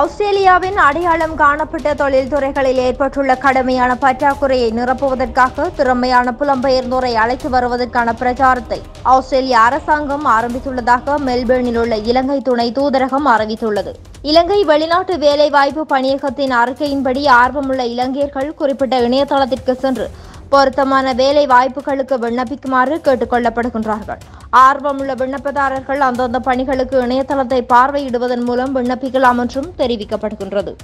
ஆஸ்திரேலியாவின் அடையாளம் காணப்பட்ட தொழில்துறைகளில் ஏற்பட்டுள்ள கடுமையான பற்றாக்குறையை நிரப்புவதற்காக திறமையான புலம்பெயர்ந்தோரை அழைத்து வருவதற்கான பிரச்சாரத்தை ஆஸ்திரேலிய அரசாங்கம் ஆரம்பித்துள்ளதாக மெல்பேர்னில் உள்ள இலங்கை துணை தூதரகம் அறிவித்துள்ளது இலங்கை வெளிநாட்டு வேலைவாய்ப்பு பணியகத்தின் அறிக்கையின்படி ஆர்வமுள்ள இலங்கையர்கள் குறிப்பிட்ட இணையதளத்திற்கு சென்று பொருத்தமான வேலை வாய்ப்புகளுக்கு விண்ணப்பிக்குமாறு கேட்டுக் கொள்ளப்படுகின்றார்கள் ஆர்வமுள்ள விண்ணப்பதாரர்கள் அந்தந்த பணிகளுக்கு இணையதளத்தை பார்வையிடுவதன் மூலம் விண்ணப்பிக்கலாம் என்றும் தெரிவிக்கப்படுகின்றது